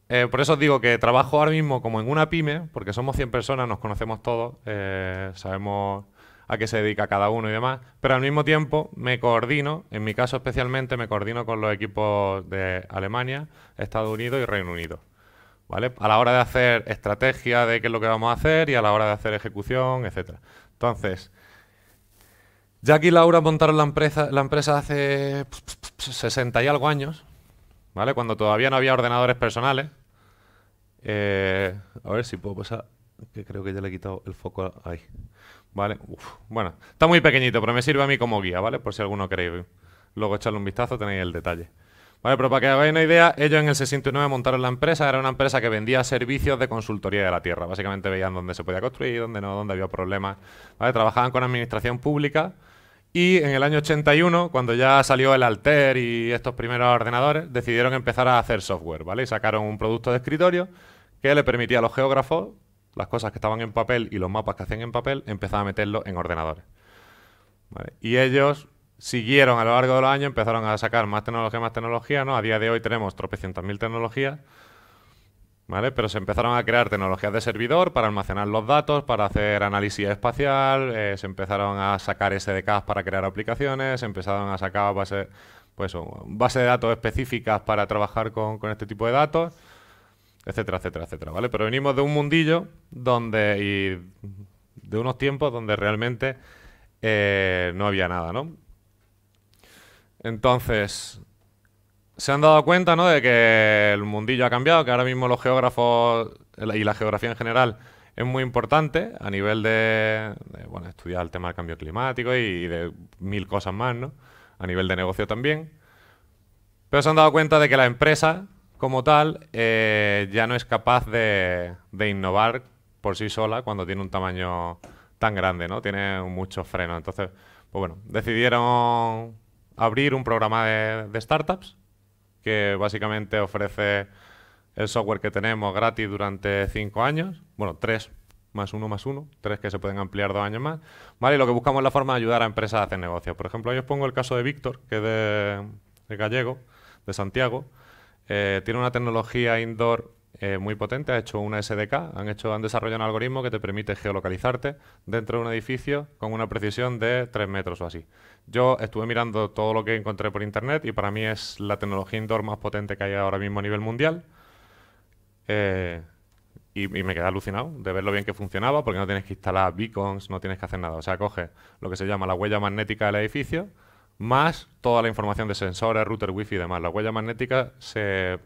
eh, por eso os digo que trabajo ahora mismo como en una pyme, porque somos 100 personas, nos conocemos todos, eh, sabemos a qué se dedica cada uno y demás, pero al mismo tiempo me coordino, en mi caso especialmente, me coordino con los equipos de Alemania, Estados Unidos y Reino Unido. ¿Vale? A la hora de hacer estrategia de qué es lo que vamos a hacer y a la hora de hacer ejecución, etcétera. Entonces, Jack y Laura montaron la empresa, la empresa hace 60 y algo años, ¿vale? Cuando todavía no había ordenadores personales. Eh, a ver si puedo pasar, que creo que ya le he quitado el foco ahí. ¿Vale? bueno, está muy pequeñito, pero me sirve a mí como guía, ¿vale? Por si alguno queréis luego echarle un vistazo, tenéis el detalle. Vale, pero para que hagáis una idea, ellos en el 69 montaron la empresa, era una empresa que vendía servicios de consultoría de la tierra. Básicamente veían dónde se podía construir, dónde no, dónde había problemas. Trabajaban con administración pública y en el año 81, cuando ya salió el Alter y estos primeros ordenadores, decidieron empezar a hacer software, ¿vale? Y sacaron un producto de escritorio que le permitía a los geógrafos las cosas que estaban en papel y los mapas que hacían en papel, empezaba a meterlo en ordenadores. Y ellos siguieron a lo largo de los años, empezaron a sacar más tecnología, más tecnología, ¿no? A día de hoy tenemos tropecientas mil tecnologías, ¿vale? Pero se empezaron a crear tecnologías de servidor para almacenar los datos, para hacer análisis espacial, eh, se empezaron a sacar SDKs para crear aplicaciones, se empezaron a sacar bases pues, base de datos específicas para trabajar con este tipo de datos etcétera, etcétera, etcétera, ¿vale? Pero venimos de un mundillo donde. y de unos tiempos donde realmente eh, no había nada, ¿no? Entonces, se han dado cuenta, ¿no? De que el mundillo ha cambiado, que ahora mismo los geógrafos y la geografía en general es muy importante a nivel de, bueno, estudiar el tema del cambio climático y, de mil cosas más, ¿no? A nivel de negocio también. Pero se han dado cuenta de que las empresas como tal, eh, ya no es capaz de, innovar por sí sola cuando tiene un tamaño tan grande, ¿no? Tiene muchos frenos. Entonces, pues bueno, decidieron abrir un programa de, startups que básicamente ofrece el software que tenemos gratis durante cinco años, bueno, tres más uno más uno, tres que se pueden ampliar dos años más, ¿vale? Y lo que buscamos es la forma de ayudar a empresas a hacer negocios. Por ejemplo, yo os pongo el caso de Víctor, que es de Gallego, de Santiago, eh, tiene una tecnología indoor eh, muy potente, ha hecho una SDK, han, hecho, han desarrollado un algoritmo que te permite geolocalizarte dentro de un edificio con una precisión de 3 metros o así. Yo estuve mirando todo lo que encontré por internet y para mí es la tecnología indoor más potente que hay ahora mismo a nivel mundial. Eh, y, y, me quedé alucinado de ver lo bien que funcionaba porque no tienes que instalar beacons, no tienes que hacer nada. O sea, coge lo que se llama la huella magnética del edificio, más toda la información de sensores, router, wifi y demás. La huella magnética se...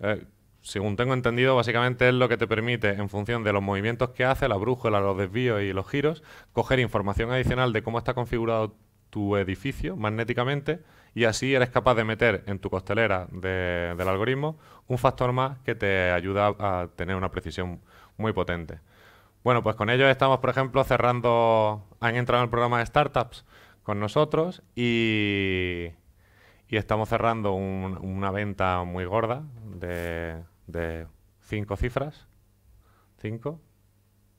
Eh, según tengo entendido, básicamente es lo que te permite, en función de los movimientos que hace, la brújula, los desvíos y los giros, coger información adicional de cómo está configurado tu edificio magnéticamente y así eres capaz de meter en tu costelera del algoritmo un factor más que te ayuda a tener una precisión muy potente. Bueno, pues con ello estamos, por ejemplo, cerrando... Han entrado en el programa de startups con nosotros y, estamos cerrando una venta muy gorda de, cinco cifras, cinco,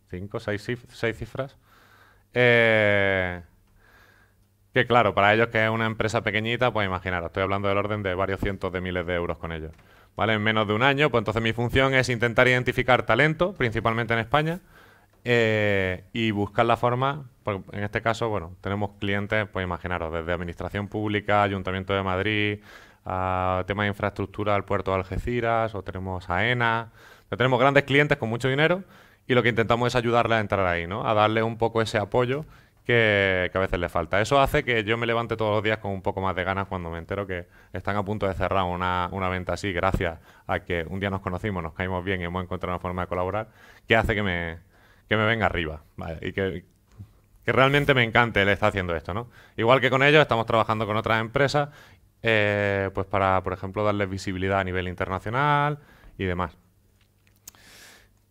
cinco, seis, seis cifras. Eh, que claro, para ellos que es una empresa pequeñita, pues imaginaros, estoy hablando del orden de varios cientos de miles de euros con ellos. ¿Vale? En menos de un año, pues entonces mi función es intentar identificar talento, principalmente en España, eh, y buscar la forma, en este caso, bueno, tenemos clientes, pues imaginaros, desde Administración Pública, Ayuntamiento de Madrid, a temas de infraestructura del puerto de Algeciras, o tenemos AENA, tenemos grandes clientes con mucho dinero y lo que intentamos es ayudarle a entrar ahí, ¿no? A darle un poco ese apoyo que, a veces le falta. Eso hace que yo me levante todos los días con un poco más de ganas cuando me entero que están a punto de cerrar una, una venta así, gracias a que un día nos conocimos, nos caímos bien y hemos encontrado una forma de colaborar, que hace que me, que me venga arriba. y que, realmente me encante él está haciendo esto, ¿no? Igual que con ellos, estamos trabajando con otras empresas, eh, pues para, por ejemplo, darles visibilidad a nivel internacional y demás.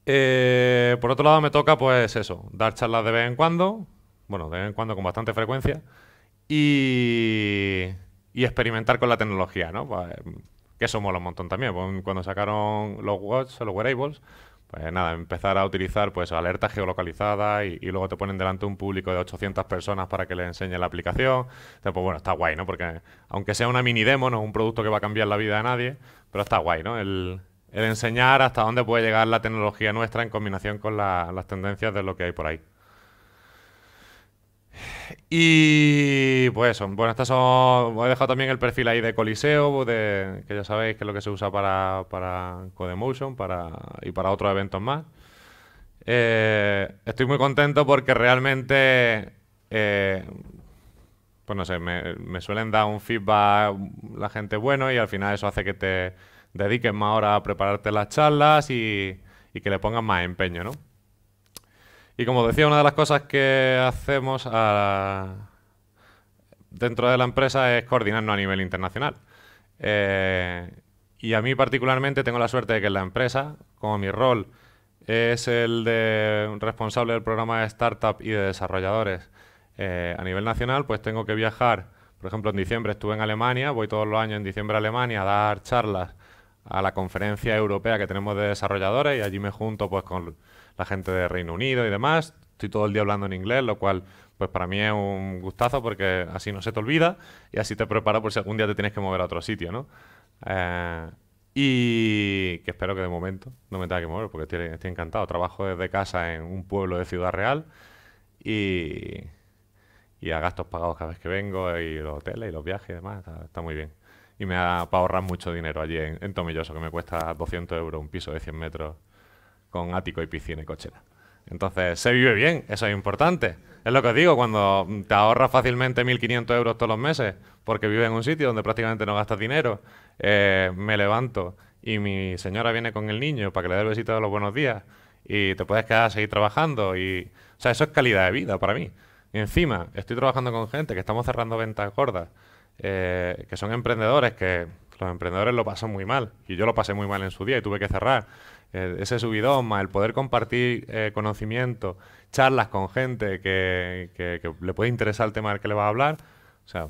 Eh, por otro lado, me toca, pues eso, dar charlas de vez en cuando, bueno, de vez en cuando con bastante frecuencia, y, experimentar con la tecnología, ¿no? Pues, que eso mola un montón también. Pues, cuando sacaron los watch, los wearables, pues nada, empezar a utilizar pues alertas geolocalizadas y, luego te ponen delante un público de 800 personas para que le enseñe la aplicación. pues bueno, está guay, ¿no? Porque aunque sea una mini demo, no es un producto que va a cambiar la vida de nadie, pero está guay, ¿no? El, enseñar hasta dónde puede llegar la tecnología nuestra en combinación con las tendencias de lo que hay por ahí. Y pues eso, bueno, estas son. He dejado también el perfil ahí de Coliseo, que ya sabéis que es lo que se usa para, para Codemotion para, y para otros eventos más. Eh, estoy muy contento porque realmente. Eh, pues no sé, me, suelen dar un feedback la gente bueno y al final eso hace que te dediques más horas a prepararte las charlas y que le pongas más empeño, ¿no? Y como decía, una de las cosas que hacemos ah, dentro de la empresa es coordinarnos a nivel internacional. Eh, y a mí particularmente tengo la suerte de que en la empresa, como mi rol es el de responsable del programa de startup y de desarrolladores eh, a nivel nacional, pues tengo que viajar. Por ejemplo, en diciembre estuve en Alemania, voy todos los años en diciembre a Alemania a dar charlas a la conferencia europea que tenemos de desarrolladores y allí me junto pues con la gente de Reino Unido y demás. Estoy todo el día hablando en inglés, lo cual pues para mí es un gustazo porque así no se te olvida y así te prepara por si algún día te tienes que mover a otro sitio, ¿no? Eh, y que espero que de momento no me tenga que mover porque estoy, encantado. Trabajo desde casa en un pueblo de Ciudad Real y, a gastos pagados cada vez que vengo y los hoteles y los viajes y demás. Está, muy bien. Y me da para ahorrar mucho dinero allí en, en Tomilloso, que me cuesta 200 euros un piso de 100 metros con ático y piscina y cochera. Entonces, se vive bien, eso es importante. Es lo que os digo, cuando te ahorras fácilmente 1.500 euros todos los meses porque vives en un sitio donde prácticamente no gastas dinero, eh, me levanto y mi señora viene con el niño para que le dé el besito de los buenos días y te puedes quedar a seguir trabajando. Y, o sea, eso es calidad de vida para mí. Y encima, estoy trabajando con gente que estamos cerrando ventas gordas, eh, que son emprendedores, que los emprendedores lo pasan muy mal. Y yo lo pasé muy mal en su día y tuve que cerrar. Eh, ese subidoma, el poder compartir eh, conocimiento, charlas con gente que, le puede interesar el tema del que le va a hablar. O sea,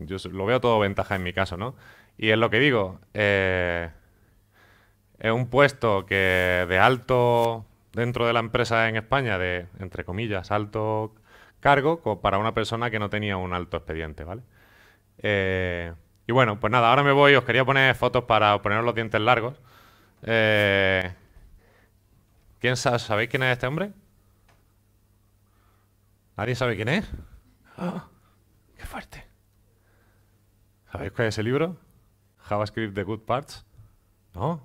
yo lo veo todo ventaja en mi caso, ¿no? Y es lo que digo, eh, es un puesto que de alto dentro de la empresa en España, de, entre comillas, alto cargo para una persona que no tenía un alto expediente, ¿vale? y bueno, pues nada, ahora me voy, os quería poner fotos para poner los dientes largos. Eh... ¿Quién ¿Sabéis quién es este hombre? ¿Nadie sabe quién es? ¡Qué fuerte! ¿Sabéis cuál es ese libro? JavaScript The Good Parts. ¿No? O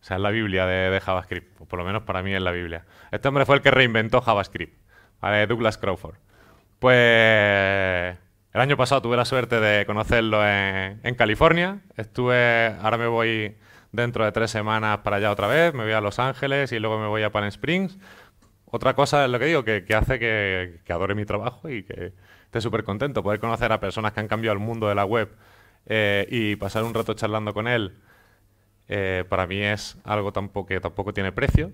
sea, es la Biblia de, JavaScript. O por lo menos para mí es la Biblia. Este hombre fue el que reinventó JavaScript. ¿Vale? Douglas Crawford. Pues... El año pasado tuve la suerte de conocerlo en, en California. Estuve... Ahora me voy dentro de tres semanas para allá otra vez, me voy a Los Ángeles y luego me voy a Pan Springs. Otra cosa es lo que digo, que, hace que, adore mi trabajo y que esté súper contento. Poder conocer a personas que han cambiado el mundo de la web eh, y pasar un rato charlando con él, eh, para mí es algo tampoco, que tampoco tiene precio.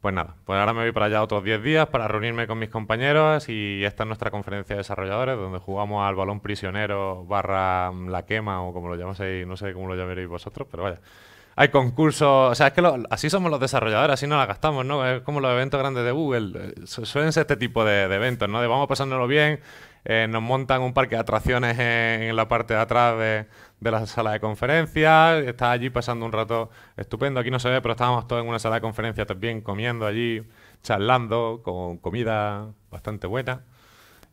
Pues nada, pues ahora me voy para allá otros 10 días para reunirme con mis compañeros y esta es nuestra conferencia de desarrolladores donde jugamos al balón prisionero barra la quema o como lo llamáis, no sé cómo lo llamaréis vosotros, pero vaya. Hay concursos, o sea, es que así somos los desarrolladores, así no la gastamos, ¿no? Es como los eventos grandes de Google, eh, suelen ser este tipo de, eventos, ¿no? De vamos pasándolo bien, eh, nos montan un parque de atracciones en, la parte de atrás de, la sala de conferencias, Estaba allí pasando un rato estupendo, aquí no se ve, pero estábamos todos en una sala de conferencias también comiendo allí, charlando, con comida bastante buena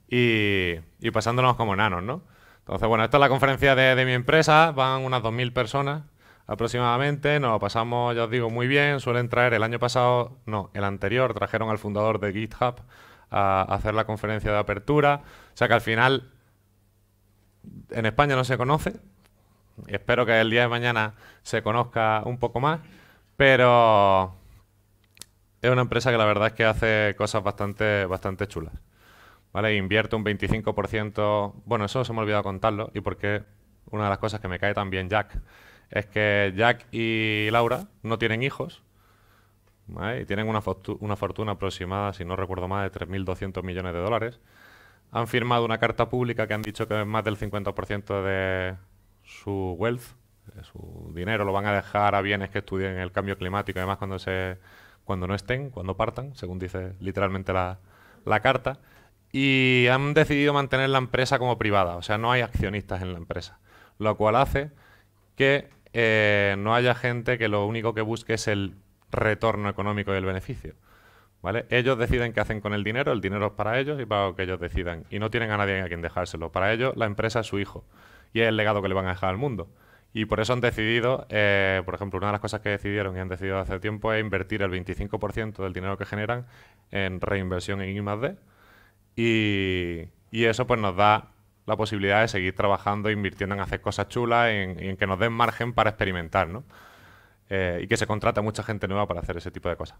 y, pasándonos como enanos, ¿no? Entonces, bueno, esta es la conferencia de, mi empresa, van unas 2.000 personas aproximadamente, nos pasamos, ya os digo, muy bien, suelen traer, el año pasado, no, el anterior, trajeron al fundador de GitHub, a hacer la conferencia de apertura. O sea que al final en España no se conoce. espero que el día de mañana se conozca un poco más. Pero es una empresa que la verdad es que hace cosas bastante, bastante chulas. ¿Vale? Invierte un 25%. Bueno, eso se me ha olvidado contarlo. Y porque una de las cosas que me cae también Jack es que Jack y Laura no tienen hijos y tienen una, fortuna aproximada, si no recuerdo mal, de 3.200 millones de dólares. Han firmado una carta pública que han dicho que es más del 50% de su wealth, su dinero, lo van a dejar a bienes que estudien el cambio climático, además cuando, se, cuando no estén, cuando partan, según dice literalmente la, carta. Y han decidido mantener la empresa como privada, o sea, no hay accionistas en la empresa, lo cual hace que eh, no haya gente que lo único que busque es el retorno económico y el beneficio. ¿Vale? Ellos deciden qué hacen con el dinero, el dinero es para ellos y para lo que ellos decidan. Y no tienen a nadie a quien dejárselo. Para ellos, la empresa es su hijo y es el legado que le van a dejar al mundo. Y por eso han decidido, eh, por ejemplo, una de las cosas que decidieron y han decidido hace tiempo es invertir el 25% del dinero que generan en reinversión en I+.D. Y, y eso pues nos da la posibilidad de seguir trabajando, invirtiendo en hacer cosas chulas y en, en que nos den margen para experimentar, ¿no? Eh, y que se contrata mucha gente nueva para hacer ese tipo de cosas.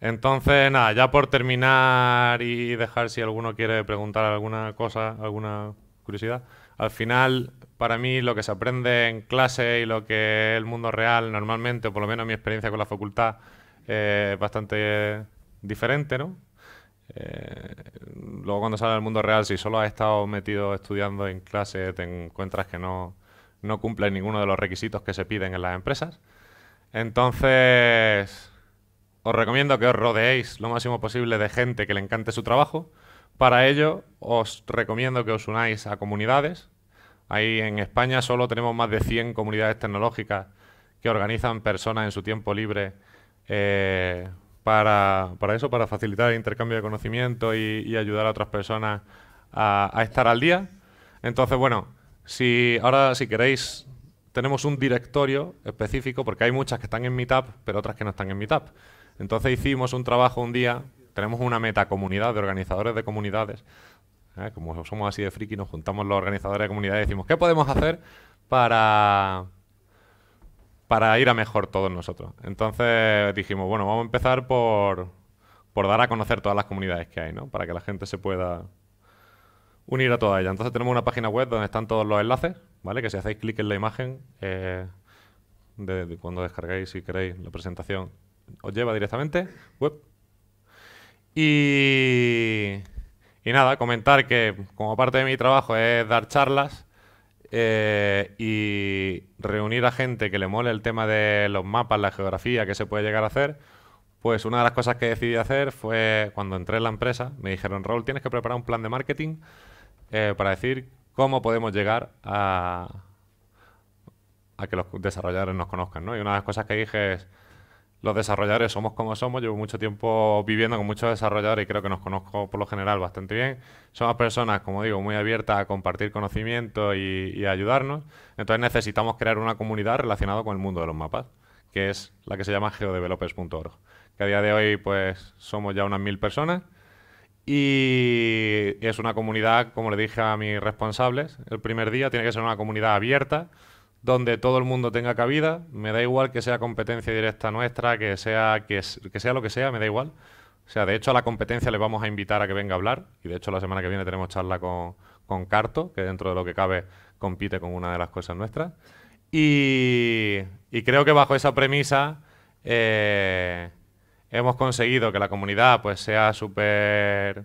Entonces, nada, ya por terminar y dejar si alguno quiere preguntar alguna cosa, alguna curiosidad, al final, para mí, lo que se aprende en clase y lo que el mundo real, normalmente, o por lo menos mi experiencia con la facultad, eh, es bastante diferente, ¿no? Eh, luego cuando sales al mundo real, si solo has estado metido estudiando en clase, te encuentras que no, no ninguno de los requisitos que se piden en las empresas. Entonces, os recomiendo que os rodeéis lo máximo posible de gente que le encante su trabajo. Para ello, os recomiendo que os unáis a comunidades. Ahí en España solo tenemos más de 100 comunidades tecnológicas que organizan personas en su tiempo libre eh, para, eso, para facilitar el intercambio de conocimiento y, ayudar a otras personas a, a, estar al día. Entonces, bueno, si ahora si queréis tenemos un directorio específico, porque hay muchas que están en Meetup, pero otras que no están en Meetup. Entonces hicimos un trabajo un día, tenemos una metacomunidad de organizadores de comunidades. ¿eh? Como somos así de friki, nos juntamos los organizadores de comunidades y decimos, ¿qué podemos hacer para, para ir a mejor todos nosotros? Entonces dijimos, bueno, vamos a empezar por, por dar a conocer todas las comunidades que hay, ¿no? Para que la gente se pueda unir a toda ella. Entonces tenemos una página web donde están todos los enlaces, ¿vale? Que si hacéis clic en la imagen, eh, de, cuando descarguéis, si queréis, la presentación, os lleva directamente web. Y, nada, comentar que como parte de mi trabajo es dar charlas eh, y reunir a gente que le mole el tema de los mapas, la geografía, que se puede llegar a hacer. Pues una de las cosas que decidí hacer fue cuando entré en la empresa, me dijeron, Raúl, tienes que preparar un plan de marketing eh, para decir cómo podemos llegar a, que los desarrolladores nos conozcan. ¿no? Y una de las cosas que dije es, los desarrolladores somos como somos, llevo mucho tiempo viviendo con muchos desarrolladores y creo que nos conozco por lo general bastante bien. Somos personas, como digo, muy abiertas a compartir conocimiento y, a ayudarnos. Entonces necesitamos crear una comunidad relacionada con el mundo de los mapas, que es la que se llama geodevelopers.org, que a día de hoy pues somos ya unas mil personas y es una comunidad, como le dije a mis responsables, el primer día tiene que ser una comunidad abierta, donde todo el mundo tenga cabida. Me da igual que sea competencia directa nuestra, que sea, que, sea lo que sea, me da igual. O sea, de hecho a la competencia le vamos a invitar a que venga a hablar. Y de hecho la semana que viene tenemos charla con, con Carto, que dentro de lo que cabe compite con una de las cosas nuestras. Y, creo que bajo esa premisa... Eh, Hemos conseguido que la comunidad pues, sea súper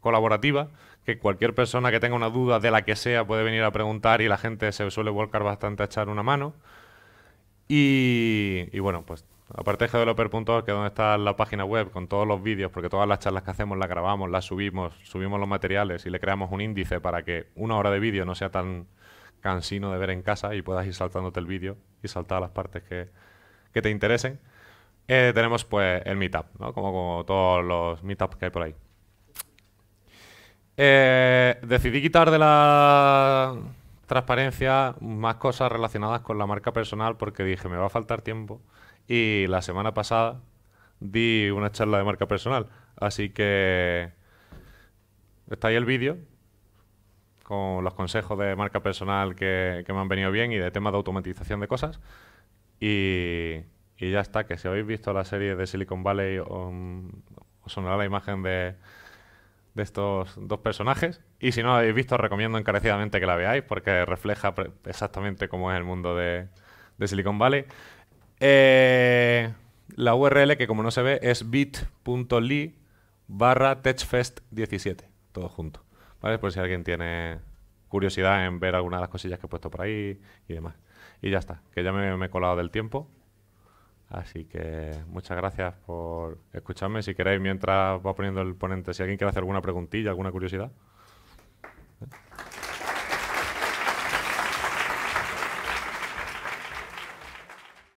colaborativa, que cualquier persona que tenga una duda de la que sea puede venir a preguntar y la gente se suele volcar bastante a echar una mano. Y, bueno, pues aparte de geodeveloper.org, que es donde está la página web con todos los vídeos, porque todas las charlas que hacemos las grabamos, las subimos, subimos los materiales y le creamos un índice para que una hora de vídeo no sea tan cansino de ver en casa y puedas ir saltándote el vídeo y saltar a las partes que te interesen. Eh, tenemos pues el Meetup, ¿no? Como, todos los Meetups que hay por ahí. Eh, decidí quitar de la transparencia más cosas relacionadas con la marca personal porque dije, me va a faltar tiempo. Y la semana pasada di una charla de marca personal. Así que está ahí el vídeo con los consejos de marca personal que, que me han venido bien y de temas de automatización de cosas. Y y ya está, que si habéis visto la serie de Silicon Valley mm, os sonará la imagen de, estos dos personajes. Y si no la habéis visto, os recomiendo encarecidamente que la veáis porque refleja exactamente cómo es el mundo de, Silicon Valley. Eh, la URL, que como no se ve, es bit.ly barra techfest17, todo junto. ¿Vale? Por si alguien tiene curiosidad en ver alguna de las cosillas que he puesto por ahí y demás. Y ya está, que ya me he colado del tiempo. Así que muchas gracias por escucharme. Si queréis, mientras va poniendo el ponente, si alguien quiere hacer alguna preguntilla, alguna curiosidad.